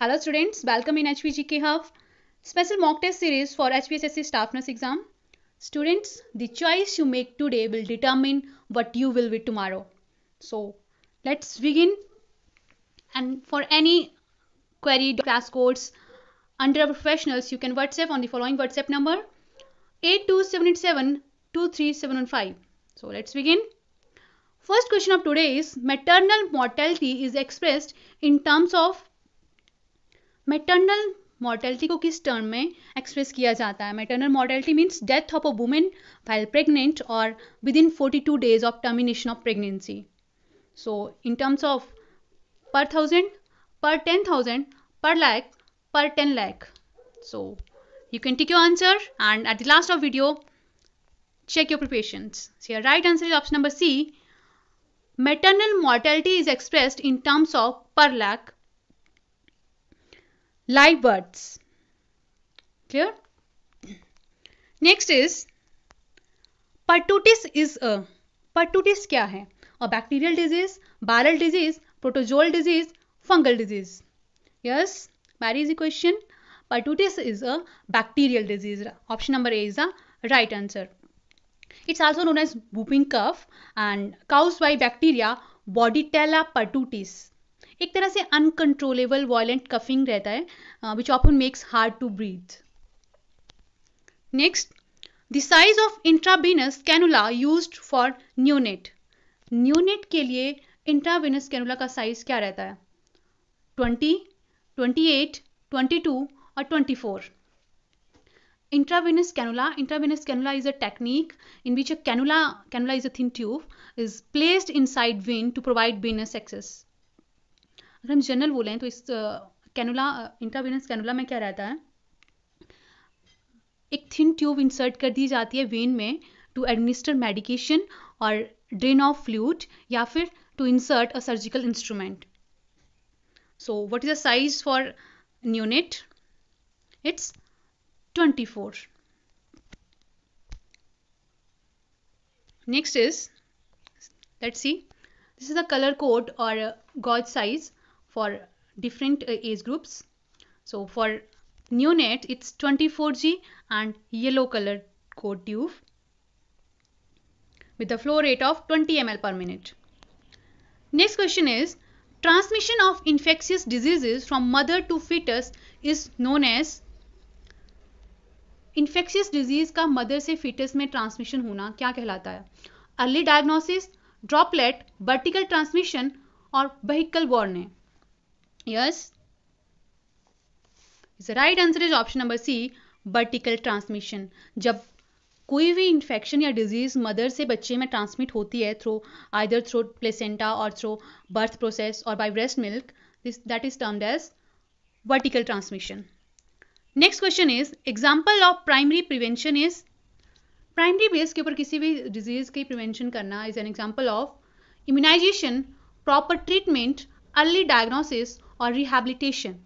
Hello students, welcome in HVGK Hub. Special mock test series for HPSSC staff nurse exam. Students, the choice you make today will determine what you will be tomorrow. So, let's begin. And for any query, class codes, under professionals, you can WhatsApp on the following WhatsApp number 8277 So, let's begin. First question of today is maternal mortality is expressed in terms of maternal mortality को किस term में express किया जाता है maternal mortality means death of a women while pregnant और within forty two days of termination of pregnancy so in terms of per thousand per ten thousand per lakh per ten lakh so you can take your answer and at the last of video check your preparation right answer is option number C maternal mortality is expressed in terms of per lakh live birds clear next is pertussis is a pertussis kya hai a bacterial disease viral disease protozoal disease fungal disease yes very easy question pertussis is a bacterial disease option number a is the right answer it's also known as whooping cough and caused by bacteria bordetella pertussis एक तरह से uncontrollable violent coughing रहता है which often makes hard to breathe next the size of intravenous cannula use for neonate neonate के लिए इंट्राबीनस cannula का size क्या रहता है 20, 28, 22 और 24. Intravenous cannula intravenous cannula is a technique in which a cannula cannula is a thin tube is placed inside vein to provide venous access अगर हम general बोलें तो इस कैनुला इंट्रावेनस कैनुला में क्या रहता है एक थिन ट्यूब इंसर्ट कर दी जाती है वेन में टू एडमिनिस्टर मेडिकेशन और ड्रेन ऑफ फ्लूड या फिर to insert a surgical instrument so what is the size for neonate it's 24 next is let's see this is the colour code और gauge size for different uh, age groups. So for neonate it's 24G and yellow color code tube with a flow rate of 20 ml per minute. Next question is transmission of infectious diseases from mother to fetus is known as infectious disease का mother से fetus में transmission होना क्या कहलाता है early diagnosis droplet vertical transmission और vehicle borne है Yes. The right answer is option number C. Vertical transmission जब कोई भी इन्फेक्शन या डिजीज मदर से बच्चे में ट्रांसमिट होती है थ्रो आइदर थ्रो प्लेसेंटा और थ्रो बर्थ प्रोसेस और by breast milk this that is termed as vertical transmission next question is example of primary prevention is primary base के ऊपर किसी भी डिजीज की प्रिवेंशन करना is an example of immunization proper treatment early diagnosis or rehabilitation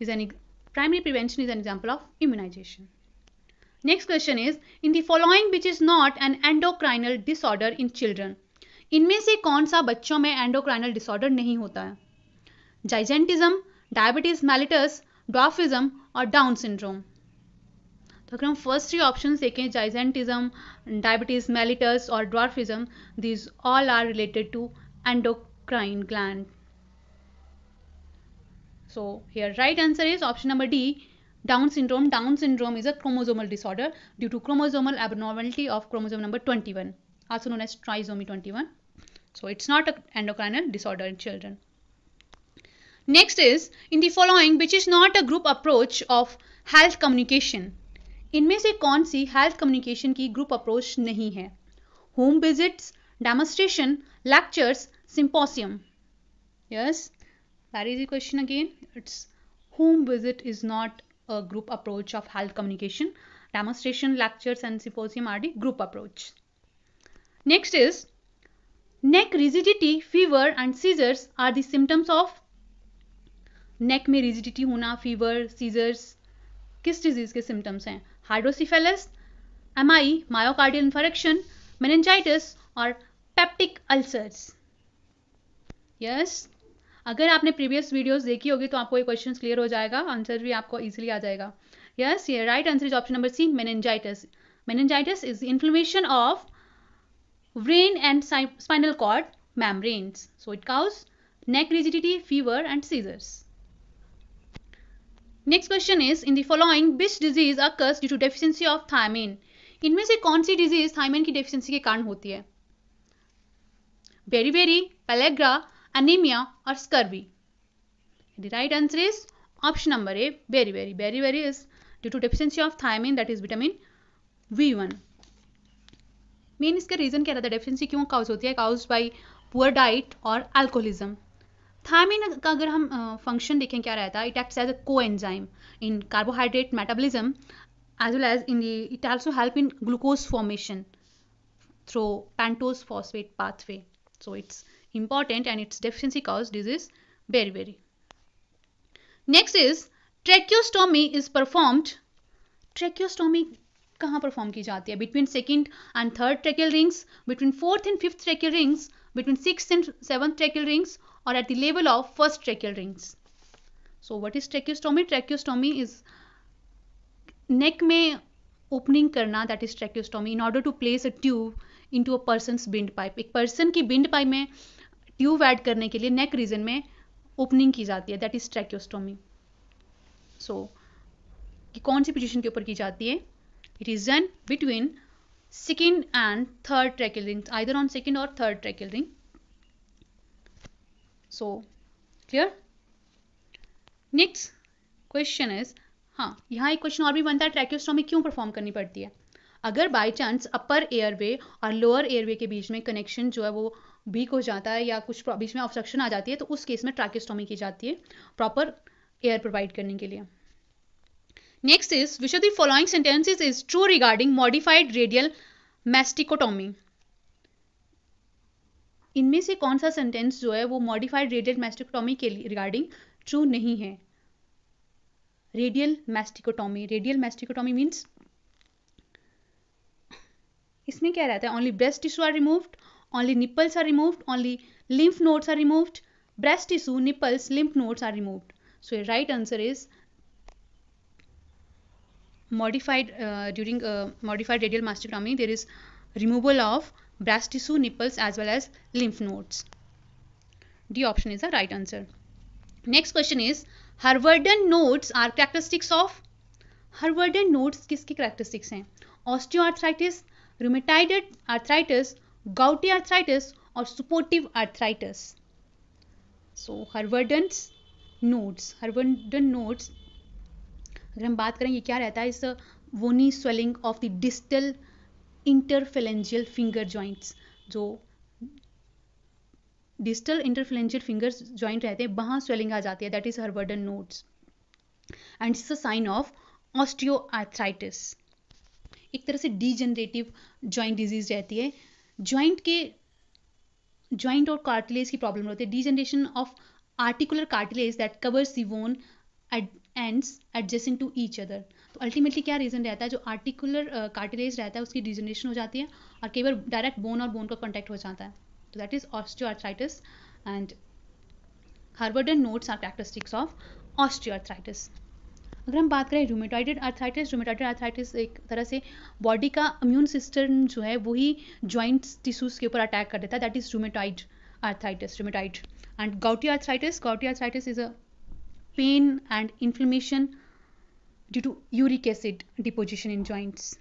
is an primary prevention is an example of immunization next question is in the following which is not an endocrinal disorder in children इनमें से कौन सा बच्चों में endocrinal disorder नहीं होता है जाइजेंटिज्म diabetes mellitus डॉफिज्म और डाउन सिंड्रोम तो अगर हम फर्स्ट थ्री ऑप्शन देखें जाइजेंटिज्म डायबिटीज मेलिटस और dwarfism these all are related to endocrine gland So here right answer is option number D. Down syndrome. Down syndrome is a chromosomal disorder due to chromosomal abnormality of chromosome number 21, also known as trisomy 21. So it's not an endocrine disorder in children. Next is in the following which is not a group approach of health communication. In से कौन si health communication की group approach नहीं है Home visits, demonstration, lectures, symposium. Yes. Very easy question again. It's home visit is not a group approach of health communication. Demonstration, lectures and symposium are the group approach. Next is neck rigidity, fever and seizures are the symptoms of neck में rigidity hona fever seizures kis disease ke symptoms hain hydrocephalus mi myocardial infarction meningitis or peptic ulcers yes अगर आपने previous videos देखी होगी तो आपको ये question clear हो जाएगा आंसर भी आपको ईजिली आ जाएगा यस ये right answer is option number C meningitis meningitis is inflammation of brain and spinal cord membranes so it causes neck rigidity fever and seizures next question is in the following which disease occurs due to deficiency of thiamine इनमें से कौन सी disease thiamine की deficiency के कारण होती है beriberi pellagra anaemia और scurvy the right answer is option number A very very very very is due to deficiency of thiamine that is vitamin B one main इसका reason क्या रहता है डेफिशिएंसी क्यों काउज होती है cause by poor diet और alcoholism thiamine का अगर हम फंक्शन uh, देखें क्या रहता है it acts as a coenzyme in carbohydrate metabolism as well as in the it also help in glucose formation through pentose phosphate pathway so it's important and its deficiency cause disease very very. Next is tracheostomy is performed. Tracheostomy कहाँ perform की जाती है between second and third tracheal rings between fourth and fifth tracheal rings between six and seventh tracheal rings और at the level of first tracheal rings so what is tracheostomy tracheostomy is neck में opening करना that is tracheostomy in order to place a tube into a person's windpipe एक person की windpipe में tube add करने के लिए neck region में opening की जाती है दैट इज ट्रैक्योस्टोमी सो कि कौन सी पोजिशन के ऊपर की जाती है it is region between second and third tracheal ring either on second और third tracheal ring so clear next question is हाँ यहाँ एक क्वेश्चन और भी बनता है ट्रैक्योस्टोमी क्यों परफॉर्म करनी पड़ती है अगर बाई चांस अपर एयरवे और लोअर एयरवे के बीच में कनेक्शन जो है वो वीक हो जाता है या कुछ बीच में ऑब्स्ट्रक्शन आ जाती है तो उस केस में ट्रैकेस्टोमी की जाती है प्रॉपर एयर प्रोवाइड करने के लिए next is which of the following sentences is true regarding modified radical mastectomy इनमें से कौन सा सेंटेंस जो है वो मॉडिफाइड रेडियल मैस्टिकोटोमी के रिगार्डिंग ट्रू नहीं है radical mastectomy radical mastectomy means इसमें क्या रहता है only breast tissue are removed only nipples are removed, only lymph nodes are removed, breast tissue, nipples, lymph nodes are removed. So, right answer is modified uh, during uh, modified radial mastectomy there is removal of breast tissue, nipples as well as lymph nodes. D option is the right answer. Next question is Harvarden nodes are characteristics of Harvarden nodes किसकी characteristics हैं? Osteoarthritis, rheumatoid arthritis, gouty arthritis और suppurative arthritis so Harvardon's nodes, Harvardon nodes, अगर हम बात करें ये क्या रहता है इस bony swelling of the distal interphalangeal finger joints जो डिजिटल इंटरफ्लेंजियल फिंगर्स ज्वाइंट रहते हैं वहाँ स्वेलिंग आ जाती है that is Heberden nodes and it's a sign of osteoarthritis एक तरह से डीजनरेटिव ज्वाइंट डिजीज रहती है ज्वाइंट के ज्वाइंट और कार्टिलेज की प्रॉब्लम होती है degeneration of articular cartilage that covers the bone ends adjusting to each other तो अल्टीमेटली क्या रीज़न रहता है जो आर्टिकुलर कार्टिलेज uh, रहता है उसकी डिजनरेशन हो जाती है और कई बार डायरेक्ट बोन और बोन का कॉन्टैक्ट हो जाता है तो that is osteoarthritis and Heberden nodes are characteristics of osteoarthritis अगर हम बात करें रूमेटॉइड आर्थराइटिस रूमेटॉइड आर्थराइटिस एक तरह से बॉडी का इम्यून सिस्टम जो है वही ज्वाइंट टिश्यूज के ऊपर अटैक कर देता है that is rheumatoid arthritis rheumatoid and gouty arthritis gouty arthritis is a pain and inflammation due to uric acid deposition in joints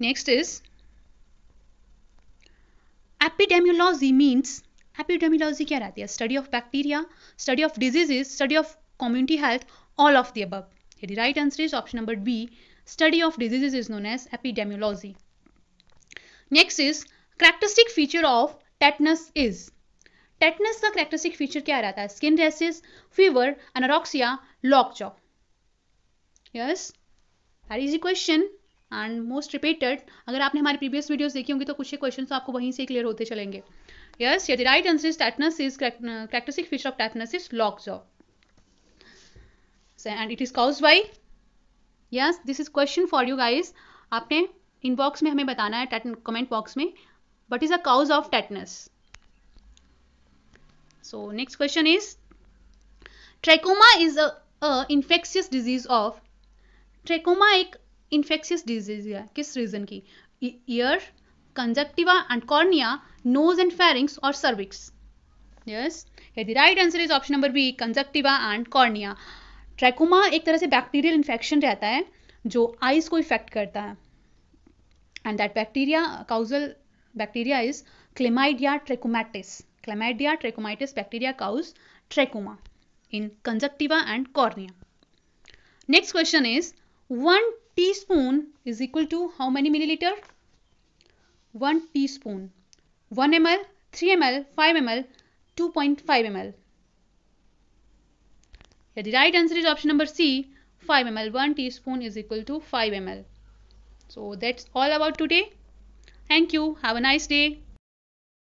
next is epidemiology means epidemiology क्या रहती है study of bacteria study of diseases study of community health all of the above यदि right answer is option number B study of diseases is known as epidemiology next is characteristic feature of tetanus is tetanus का characteristic feature क्या रहता है skin rashes fever anorexia lock jaw yes very easy question and most repeated अगर आपने हमारे previous videos देखी होंगी तो कुछ क्वेश्चन तो आपको वहीं से क्लियर होते चलेंगे यस यदि right answer is tetanus is characteristic feature of tetanus is lock jaw and it is caused by yes this is question for you guys आपने इनबॉक्स में हमें बताना है कमेंट बॉक्स में what is a cause of tetanus so next question is trachoma is a infectious disease of trachoma एक infectious disease है किस region की ear conjunctiva and cornea nose and pharynx और cervix yes the right answer is option number B conjunctiva and cornea trachoma एक तरह से bacterial infection रहता है जो आइज को इफेक्ट करता है and that bacteria causal bacteria is chlamydia trachomatis chlamydia trachomatis bacteria cause trachoma in and cornea next question is one spoon is equal to how many millilitre one teaspoon one M L three M L five M L two point five M L Yeah, the right answer is option number C 5 ml 1 teaspoon is equal to 5 ml. So that's all about today. Thank you. Have a nice day.